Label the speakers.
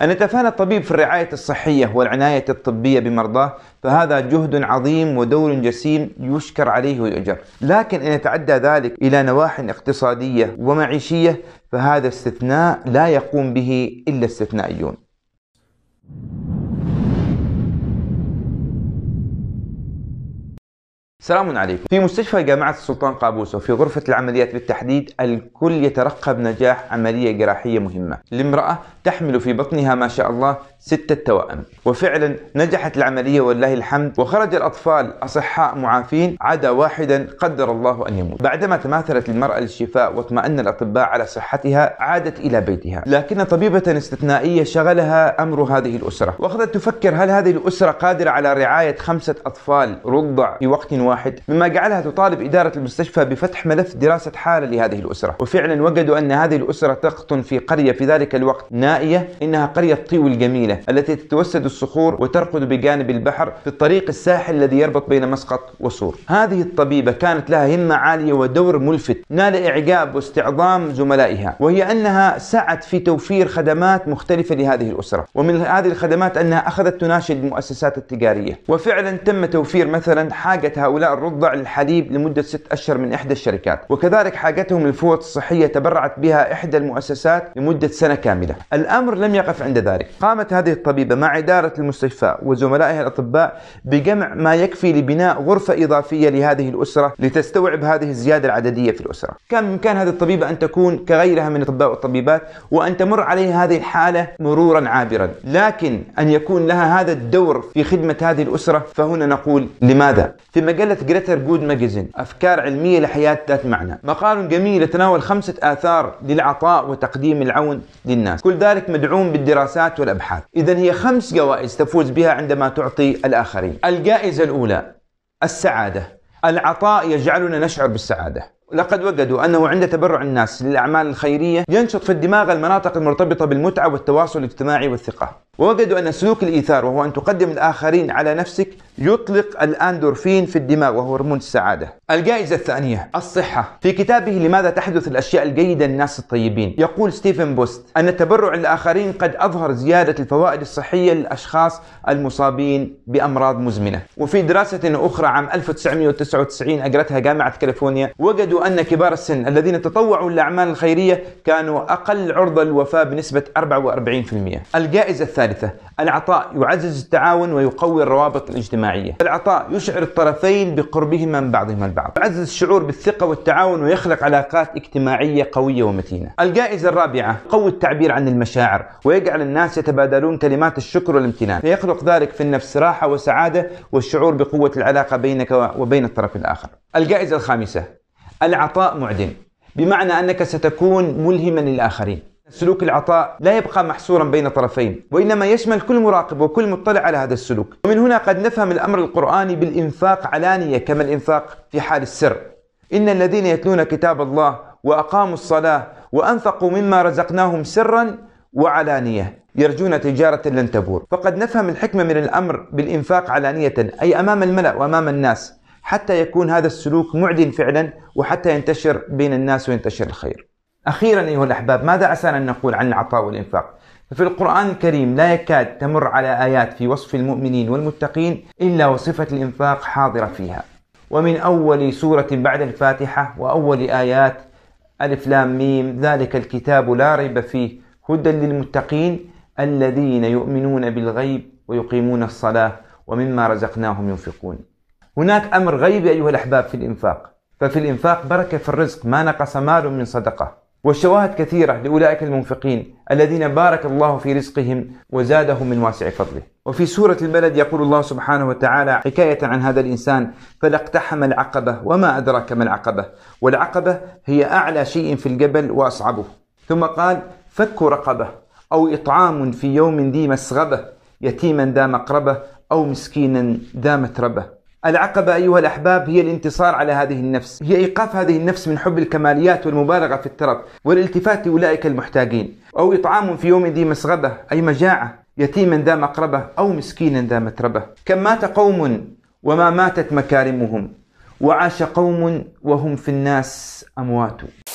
Speaker 1: أن يتفانى الطبيب في الرعاية الصحية والعناية الطبية بمرضاه فهذا جهد عظيم ودور جسيم يشكر عليه ويؤجر، لكن إن يتعدى ذلك إلى نواحٍ اقتصادية ومعيشية فهذا استثناء لا يقوم به إلا استثنائيون. سلام عليكم في مستشفى جامعة السلطان قابوس وفي غرفة العمليات بالتحديد الكل يترقب نجاح عملية جراحية مهمة لامرأة تحمل في بطنها ما شاء الله ستة توائم وفعلا نجحت العملية والله الحمد وخرج الأطفال أصحاء معافين عدا واحدا قدر الله أن يموت بعدما تماثلت المرأة للشفاء واطمأن الأطباء على صحتها عادت إلى بيتها لكن طبيبة استثنائية شغلها أمر هذه الأسرة وأخذت تفكر هل هذه الأسرة قادرة على رعاية خمسة أطفال رضع في وقت واحد مما جعلها تطالب إدارة المستشفى بفتح ملف دراسة حالة لهذه الأسرة وفعلا وجدوا أن هذه الأسرة تقطن في قرية في ذلك الوقت نائية إنها قرية طيو الجميلة التي تتوسد الصخور وترقد بجانب البحر في الطريق الساحل الذي يربط بين مسقط وصور هذه الطبيبة كانت لها همة عالية ودور ملفت نال إعجاب واستعظام زملائها وهي أنها سعت في توفير خدمات مختلفة لهذه الأسرة ومن هذه الخدمات أنها أخذت تناشد المؤسسات التجارية وفعلا تم توفير مثلا حاجة هؤلاء الرضع للحليب لمدة ست أشهر من إحدى الشركات وكذلك حاجتهم للفوط الصحية تبرعت بها إحدى المؤسسات لمدة سنة كاملة الأمر لم يقف عند ذلك قامت هذه الطبيبة مع إدارة المستشفى وزملائها الأطباء بجمع ما يكفي لبناء غرفة إضافية لهذه الأسرة لتستوعب هذه الزيادة العددية في الأسرة كان بإمكان هذه الطبيبة أن تكون كغيرها من الأطباء والطبيبات وأن تمر عليها هذه الحالة مرورا عابرا لكن أن يكون لها هذا الدور في خدمة هذه الأسرة فهنا نقول لماذا؟ في مجلة جريتر جود ماجازين أفكار علمية لحياة ذات معنى مقال جميل يتناول خمسة آثار للعطاء وتقديم العون للناس كل ذلك مدعوم بالدراسات والأبحاث إذا هي خمس جوائز تفوز بها عندما تعطي الآخرين الجائزة الأولى السعادة العطاء يجعلنا نشعر بالسعادة لقد وجدوا أنه عند تبرع الناس للأعمال الخيرية ينشط في الدماغ المناطق المرتبطة بالمتعة والتواصل الاجتماعي والثقة ووجدوا أن سلوك الإيثار وهو أن تقدم الآخرين على نفسك يطلق الأندورفين في الدماغ وهو هرمون السعادة الجائزة الثانية الصحة في كتابه لماذا تحدث الأشياء الجيدة للناس الطيبين يقول ستيفن بوست أن التبرع للاخرين قد أظهر زيادة الفوائد الصحية للأشخاص المصابين بأمراض مزمنة وفي دراسة أخرى عام 1999 أجرتها جامعة كاليفورنيا وجدوا أن كبار السن الذين تطوعوا للاعمال الخيرية كانوا أقل عرضة للوفاة بنسبة 44% الجائزة الثالثة العطاء يعزز التعاون ويقوي الروابط الاجتماعية الجماعية العطاء يشعر الطرفين بقربهما من بعضهما البعض يعزز الشعور بالثقة والتعاون ويخلق علاقات اجتماعية قوية ومتينة الجائزة الرابعة قوي التعبير عن المشاعر ويجعل الناس يتبادلون كلمات الشكر والامتنان فيخلق ذلك في النفس راحة وسعادة والشعور بقوة العلاقة بينك وبين الطرف الآخر الجائزة الخامسة العطاء معدن بمعنى أنك ستكون ملهما للآخرين سلوك العطاء لا يبقى محصورا بين طرفين وإنما يشمل كل مراقب وكل مطلع على هذا السلوك ومن هنا قد نفهم الأمر القرآني بالإنفاق علانية كما الإنفاق في حال السر إن الذين يتلون كتاب الله وأقاموا الصلاة وأنفقوا مما رزقناهم سرا وعلانية يرجون تجارة لن تبور فقد نفهم الحكمة من الأمر بالإنفاق علانية أي أمام الملأ وأمام الناس حتى يكون هذا السلوك معدن فعلا وحتى ينتشر بين الناس وينتشر الخير أخيرا أيها الأحباب ماذا عسانا أن نقول عن العطاء والإنفاق ففي القرآن الكريم لا يكاد تمر على آيات في وصف المؤمنين والمتقين إلا وصفة الإنفاق حاضرة فيها ومن أول سورة بعد الفاتحة وأول آيات ألف لام ميم ذلك الكتاب لا ريب فيه هدى للمتقين الذين يؤمنون بالغيب ويقيمون الصلاة ومما رزقناهم ينفقون هناك أمر غيب أيها الأحباب في الإنفاق ففي الإنفاق بركة في الرزق ما نقص مال من صدقة والشواهد كثيرة لأولئك المنفقين الذين بارك الله في رزقهم وزادهم من واسع فضله وفي سورة البلد يقول الله سبحانه وتعالى حكاية عن هذا الإنسان فلاقتحم العقبة وما أدراك ما العقبة والعقبة هي أعلى شيء في الجبل وأصعبه ثم قال فك رقبة أو إطعام في يوم ذي مسغبة يتيما ذا مقربة أو مسكينا ذا متربة العقبة أيها الأحباب هي الانتصار على هذه النفس هي إيقاف هذه النفس من حب الكماليات والمبالغة في الترف والالتفات لأولئك المحتاجين أو إطعام في يوم ذي مسغبة أي مجاعة يتيما ذا مقربة أو مسكينا ذا متربة كم مات قوم وما ماتت مكارمهم وعاش قوم وهم في الناس أموات